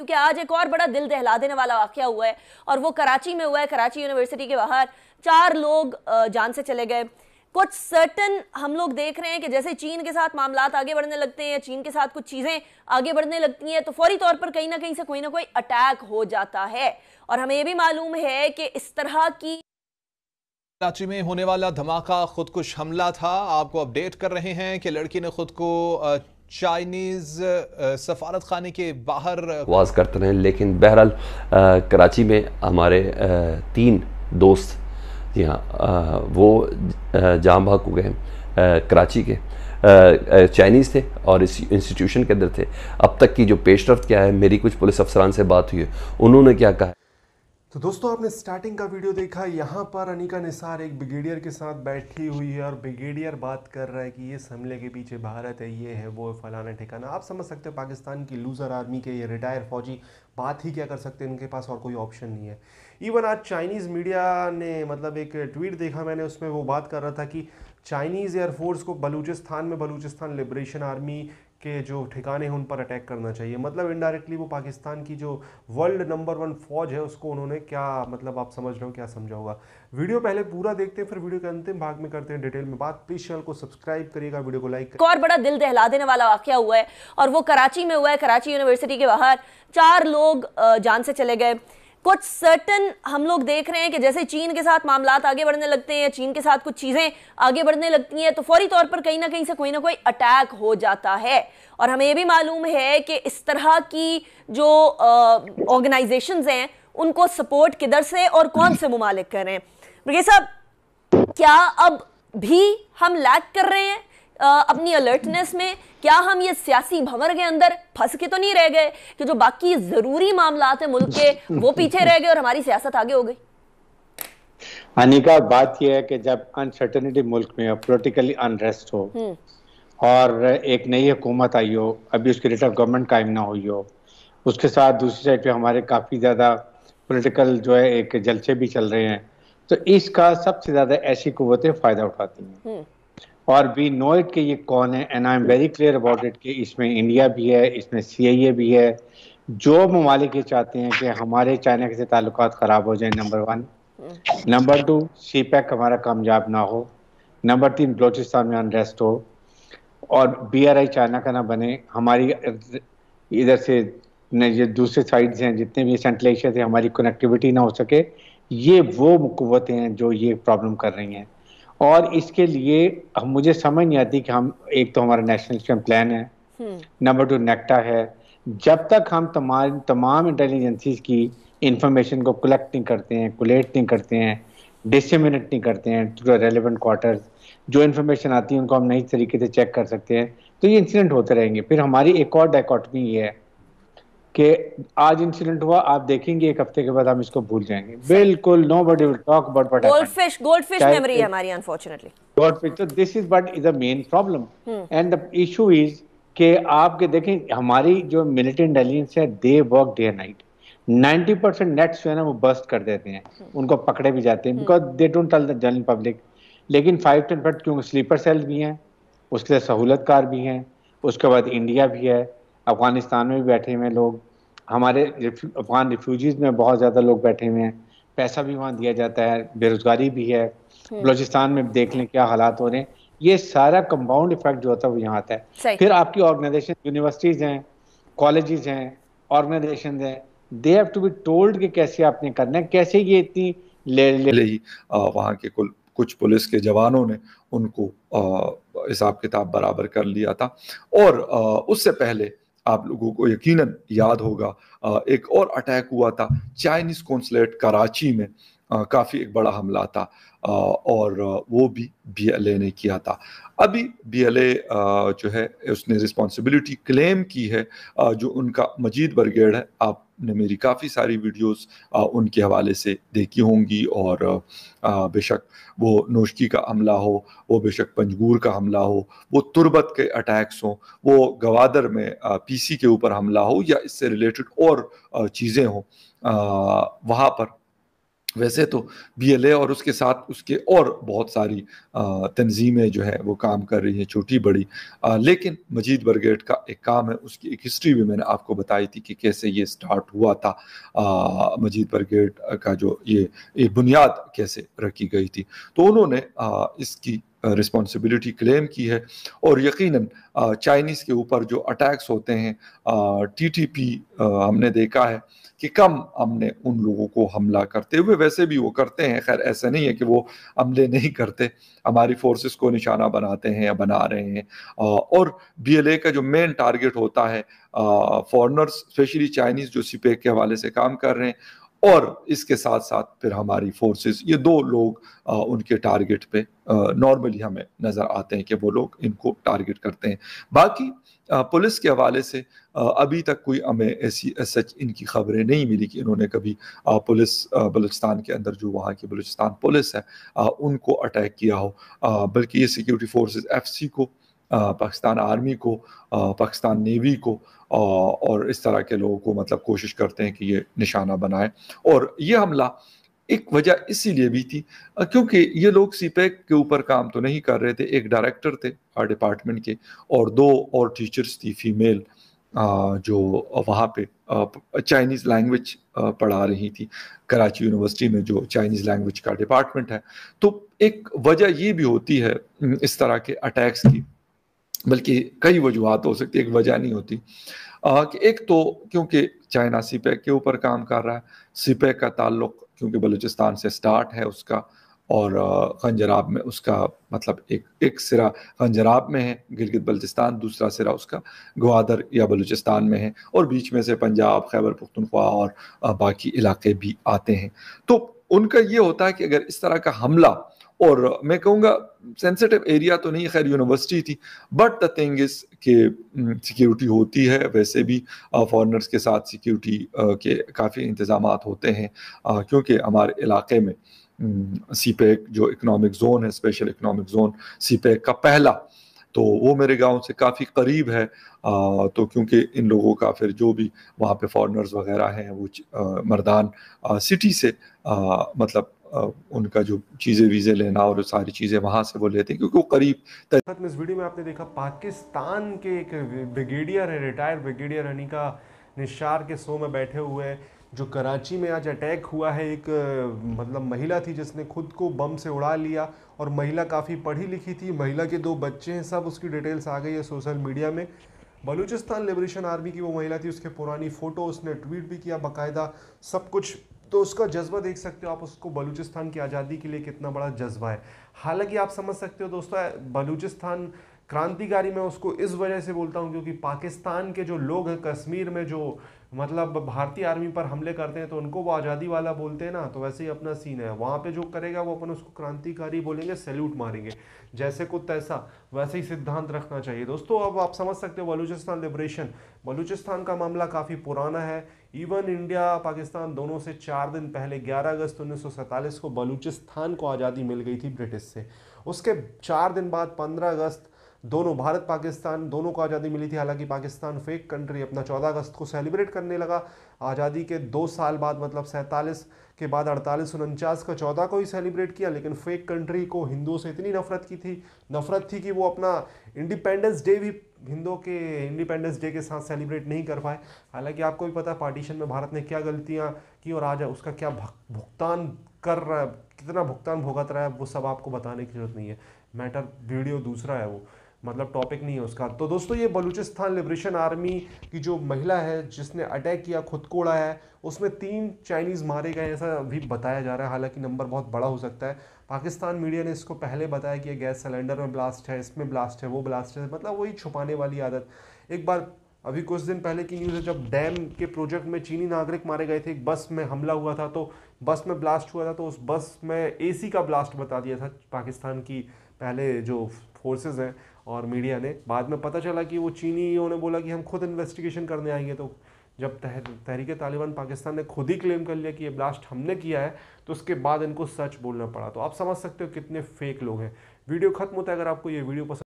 क्योंकि आज एक और बड़ा दिल दहला देने वाला वाक्य हुआ है और वो कराची में हुआ है कराची यूनिवर्सिटी के बाहर चार लोग जान से चले गए कुछ सर्टन हम लोग देख रहे हैं कि जैसे चीन के साथ मामला आगे बढ़ने लगते हैं चीन के साथ कुछ चीज़ें आगे बढ़ने लगती हैं तो फौरी तौर पर कहीं ना कहीं से कोई ना कोई अटैक हो जाता है और हमें ये भी मालूम है कि इस तरह की कराची में होने वाला धमाका खुदकुश हमला था आपको अपडेट कर रहे हैं कि लड़की ने खुद को चाइनीज सफारत खाने के बाहर आवाज़ करते रहे लेकिन बहरहाल uh, कराची में हमारे आ, uh, तीन दोस्त जी हाँ uh, वो जाम भाग को गए कराची के चाइनीज़ थे और इस इंस्टीट्यूशन के अंदर थे अब तक की जो पेशरफ क्या है मेरी कुछ पुलिस अफसरान से बात हुई है उन्होंने क्या कहा तो दोस्तों आपने स्टार्टिंग का वीडियो देखा यहाँ पर अनिका निसार एक ब्रिगेडियर के साथ बैठी हुई है और ब्रिगेडियर बात कर रहा है कि इस हमले के पीछे भारत है ये है वो है फलाना ठिकाना आप समझ सकते हो पाकिस्तान की लूज़र आर्मी के ये रिटायर फौजी बात ही क्या कर सकते हैं इनके पास और कोई ऑप्शन नहीं है इवन आज चाइनीज़ मीडिया ने मतलब एक ट्वीट देखा मैंने उसमें वो बात कर रहा था कि चाइनीज़ एयरफोर्स को बलूचिस्तान में बलूचिस्तान लिबरेशन आर्मी के जो ठिकाने हैं उन पर अटैक करना चाहिए मतलब इनडायरेक्टली वो पाकिस्तान की जो वर्ल्ड नंबर वन फौज है उसको उन्होंने क्या मतलब आप समझ रहे हो क्या समझा होगा वीडियो पहले पूरा देखते हैं फिर वीडियो के अंतिम भाग में करते हैं डिटेल में बात प्लीज चैनल को सब्सक्राइब करिएगा वीडियो को लाइक और बड़ा दिल दहला देने वाला वाक्य हुआ है और वो कराची में हुआ है कराची यूनिवर्सिटी के बाहर चार लोग जान से चले गए कुछ सर्टन हम लोग देख रहे हैं कि जैसे चीन के साथ मामला आगे बढ़ने लगते हैं चीन के साथ कुछ चीज़ें आगे बढ़ने लगती हैं तो फौरी तौर पर कहीं ना कहीं से कोई ना कोई अटैक हो जाता है और हमें ये भी मालूम है कि इस तरह की जो ऑर्गेनाइजेशन हैं उनको सपोर्ट किधर से और कौन से ममालिक कर रहे हैं साहब क्या अब भी हम लैक कर रहे हैं अपनी अलर्टनेस में क्या हम ये सियासी भंवर के अंदर फंस के तो नहीं रह गए कि जो बाकी जरूरी मामला है मुल्क के वो पीछे रह गए और हमारी सियासत आगे हो गई अनिका बात यह है कि जब अनसर्टेनिटी मुल्क में पोलिटिकली अनरेस्ट हो हम्म। और एक नई हुकूमत आई हो अभी उसकी रेट ऑफ गवर्नमेंट कायम ना हुई हो उसके साथ दूसरी साइड पे हमारे काफ़ी ज़्यादा पॉलिटिकल जो है एक जलसे भी चल रहे हैं तो इसका सबसे ज़्यादा ऐसी कुतें फ़ायदा उठाती हैं हम्म। और वी नो इट कि ये कौन है and I am very clear about it कि इसमें इंडिया भी है इसमें सी भी है जो ममालिक चाहते हैं कि हमारे चाइना के ताल्लुक ख़राब हो जाए number one number two CPEC हमारा कामयाब ना हो नंबर तीन बलोचिस्तान में अनरेस्ट हो और बी आर आई चाइना का ना बने हमारी इधर से ये दूसरे से हैं जितने भी सेंट्रल एशिया से हमारी कनेक्टिविटी ना हो सके ये वो कुतें हैं जो ये प्रॉब्लम कर रही हैं और इसके लिए मुझे समझ नहीं आती कि हम एक तो हमारा नेशनल प्लान है नंबर टू नेक्टा है जब तक हम तमाम तमाम इंटेलिजेंसीज की इंफॉर्मेशन को कलेक्ट नहीं करते हैं कोलेट नहीं करते हैं डिसमिनेट नहीं करते हैं थ्रू रेलिवेंट क्वार्टर्स जो इन्फॉर्मेशन आती है उनको हम नई तरीके से चेक कर सकते हैं तो ये इंसिडेंट होते रहेंगे फिर हमारी एक और डाइकॉटमी ये है कि आज इंसिडेंट हुआ आप देखेंगे एक हफ्ते के बाद हम इसको भूल जाएंगे बिल्कुल nobody will talk but but goldfish goldfish memory है हमारी अनफॉर्चूनेटली गोल्डफिश तो this is but is a main problem and the issue is कि आपके देखें हमारी जो मिलिट्री इंटेलिजेंस है they work day night 90 percent नेट्स जो है ना वो बस्ट कर देते हैं हम्म। उनको पकड़े भी जाते हैं because they don't tell the general public लेकिन फाइव टेन परसेंट क्योंकि स्लीपर सेल भी हैं उसके लिए सहूलतकार भी हैं उसके बाद इंडिया भी है अफगानिस्तान में भी बैठे हुए हैं लोग हमारे अफगान रिफ्यूजीज में बहुत ज़्यादा लोग बैठे हुए हैं पैसा भी वहाँ दिया जाता है बेरोजगारी भी है हम्म। बलोचिस्तान में देख लें क्या हालात हो रहे हैं ये सारा कंपाउंड इफेक्ट जो होता है वो यहाँ आता है फिर आपकी ऑर्गेनाइजेशन यूनिवर्सिटीज़ हैं कॉलेजेस हैं ऑर्गेनाइजेशन हैं they have to be told कि कैसे आपने करना है कैसे ये इतनी ले ले, ले वहाँ के कुल कुछ पुलिस के जवानों ने उनको हिसाब किताब बराबर कर लिया था और आ, उससे पहले आप लोगों को यकीनन याद होगा एक और अटैक हुआ था चाइनीज कॉन्सलेट कराची में काफ़ी एक बड़ा हमला था और वो भी बीएलए ने किया था अभी बीएलए जो है उसने रिस्पॉन्सिबिलिटी क्लेम की है जो उनका मजीद बरगेड़ है आपने मेरी काफ़ी सारी वीडियोस उनके हवाले से देखी होंगी और बेशक वो नोशकी का हमला हो वो बेशक पंजगूर का हमला हो वो तुरबत के अटैक्स हों वो गवादर में पीसी के ऊपर हमला हो या इससे रिलेटेड और चीज़ें हों वहाँ पर वैसे तो बी और उसके साथ उसके और बहुत सारी तंजीमें जो है वो काम कर रही हैं छोटी बड़ी लेकिन मजीद बरगेट का एक काम है उसकी एक हिस्ट्री भी मैंने आपको बताई थी कि कैसे ये स्टार्ट हुआ था आ, मजीद बरगेट का जो ये, ये बुनियाद कैसे रखी गई थी तो उन्होंने आ, इसकी रिस्पॉन्सिबिलिटी क्लेम की है और यकीन चाइनीज़ के ऊपर जो अटैक्स होते हैं टीटीपी हमने देखा है कि कम हमने उन लोगों को हमला करते हुए वैसे भी वो करते हैं खैर ऐसा नहीं है कि वो हमले नहीं करते हमारी फोर्सेस को निशाना बनाते हैं या बना रहे हैं और बीएलए का जो मेन टारगेट होता है फॉरनर्स स्पेशली चाइनीज़ जो सिपेक के हवाले से काम कर रहे हैं और इसके साथ साथ फिर हमारी फोर्सेस ये दो लोग आ, उनके टारगेट पे नॉर्मली हमें नज़र आते हैं कि वो लोग इनको टारगेट करते हैं बाकी पुलिस के हवाले से अभी तक कोई हमें ऐसी सच इनकी खबरें नहीं मिली कि इन्होंने कभी पुलिस बलूचिस्तान के अंदर जो वहाँ की बलूचिस्तान पुलिस है उनको अटैक किया हो बल्कि ये सिक्योरिटी फोर्सेज एफ को पाकिस्तान आर्मी को पाकिस्तान नेवी को और इस तरह के लोगों को मतलब कोशिश करते हैं कि ये निशाना बनाए और ये हमला एक वजह इसीलिए भी थी क्योंकि ये लोग सी e के ऊपर काम तो नहीं कर रहे थे एक डायरेक्टर थे डिपार्टमेंट के और दो और टीचर्स थी फीमेल जो वहाँ पे चाइनीज़ लैंग्वेज पढ़ा रही थी कराची यूनिवर्सिटी में जो चाइनीज़ लैंग्वेज का डिपार्टमेंट है तो एक वजह ये भी होती है इस तरह के अटैक्स की बल्कि कई वजूहत हो सकती है एक वजह नहीं होती आ, कि एक तो क्योंकि चाइना सीपैक के ऊपर काम कर रहा है सीपैक का ताल्लुक क्योंकि बलूचिस्तान से स्टार्ट है उसका और खंजराब में उसका मतलब एक एक सिरा खंजराब में है गिलगित बलूचिस्तान दूसरा सिरा उसका ग्वादर या बलूचिस्तान में है और बीच में से पंजाब खैबर पुख्तनख्वा और बाकी इलाके भी आते हैं तो उनका ये होता है कि अगर इस तरह का हमला और मैं कहूँगा सेंसिटिव एरिया तो नहीं खैर यूनिवर्सिटी थी बट द थिंग इज के सिक्योरिटी होती है वैसे भी फॉरनर्स के साथ सिक्योरिटी के काफ़ी इंतज़ाम होते हैं क्योंकि हमारे इलाके में सी हम्म, पैक e जो इकोनॉमिक जोन है special economic zone C pack का पहला तो वो मेरे गांव से काफ़ी करीब है आ, तो क्योंकि इन लोगों का फिर जो भी वहाँ पे फॉरेनर्स वगैरह हैं वो मर्दान आ, सिटी से आ, मतलब उनका जो चीज़ें वीज़े लेना और सारी चीज़ें वहाँ से वो लेते हैं क्योंकि वो करीब इस वीडियो में आपने देखा पाकिस्तान के एक ब्रिगेडियर है रिटायर ब्रिगेडियर अनिका निशार के शो में बैठे हुए जो कराची में आज अटैक हुआ है एक मतलब महिला थी जिसने खुद को बम से उड़ा लिया और महिला काफ़ी पढ़ी लिखी थी महिला के दो बच्चे हैं सब उसकी डिटेल्स आ गई है सोशल मीडिया में बलूचिस्तान लिबरेशन आर्मी की वो महिला थी उसके पुरानी फ़ोटो उसने ट्वीट भी किया बाकायदा सब कुछ तो उसका जज्बा देख सकते हो आप उसको बलूचिस्तान की आज़ादी के लिए कितना बड़ा जज्बा है हालांकि आप समझ सकते हो दोस्तों बलूचिस्तान क्रांतिकारी मैं उसको इस वजह से बोलता हूँ क्योंकि पाकिस्तान के जो लोग हैं कश्मीर में जो मतलब भारतीय आर्मी पर हमले करते हैं तो उनको वो आज़ादी वाला बोलते हैं ना तो वैसे ही अपना सीन है वहाँ पे जो करेगा वो अपन उसको क्रांतिकारी बोलेंगे सैल्यूट मारेंगे जैसे को तैसा वैसे ही सिद्धांत रखना चाहिए दोस्तों अब आप समझ सकते हो बलूचिस्तान लिब्रेशन बलूचिस्तान का मामला काफ़ी पुराना है इवन इंडिया पाकिस्तान दोनों से चार दिन पहले 11 अगस्त उन्नीस को बलूचिस्तान को आज़ादी मिल गई थी ब्रिटिश से उसके चार दिन बाद 15 अगस्त दोनों भारत पाकिस्तान दोनों को आज़ादी मिली थी हालांकि पाकिस्तान फेक कंट्री अपना 14 अगस्त को सेलिब्रेट करने लगा आज़ादी के दो साल बाद मतलब सैंतालीस के बाद अड़तालीस उनचास का चौदह को ही सेलिब्रेट किया लेकिन फेक कंट्री को हिंदुओं से इतनी नफरत की थी नफरत थी कि वो अपना इंडिपेंडेंस डे भी हिंदुओं के इंडिपेंडेंस डे के साथ सेलिब्रेट नहीं कर पाए हालांकि आपको भी पता है पार्टीशन में भारत ने क्या गलतियाँ की और आज उसका क्या भुगतान कर रहा है कितना भुगतान भुगत रहा है वो सब आपको बताने की जरूरत नहीं है मैटर वीडियो दूसरा है वो मतलब टॉपिक नहीं है उसका तो दोस्तों ये बलूचिस्तान लिबरेशन आर्मी की जो महिला है जिसने अटैक किया खुद को उड़ाया है उसमें तीन चाइनीज़ मारे गए ऐसा भी बताया जा रहा है हालांकि नंबर बहुत बड़ा हो सकता है पाकिस्तान मीडिया ने इसको पहले बताया कि ये गैस सिलेंडर में ब्लास्ट है इसमें ब्लास्ट है वो ब्लास्ट है मतलब वही छुपाने वाली आदत एक बार अभी कुछ दिन पहले की न्यूज़ है जब डैम के प्रोजेक्ट में चीनी नागरिक मारे गए थे एक बस में हमला हुआ था तो बस में ब्लास्ट हुआ था तो उस बस में एसी का ब्लास्ट बता दिया था पाकिस्तान की पहले जो फोर्सेस हैं और मीडिया ने बाद में पता चला कि वो चीनी ने बोला कि हम खुद इन्वेस्टिगेशन करने आएंगे तो जब तह तहरीक तालिबान पाकिस्तान ने खुद ही क्लेम कर लिया कि ये ब्लास्ट हमने किया है तो उसके बाद इनको सच बोलना पड़ा तो आप समझ सकते हो कितने फेक लोग हैं वीडियो खत्म होता है अगर आपको ये वीडियो पसंद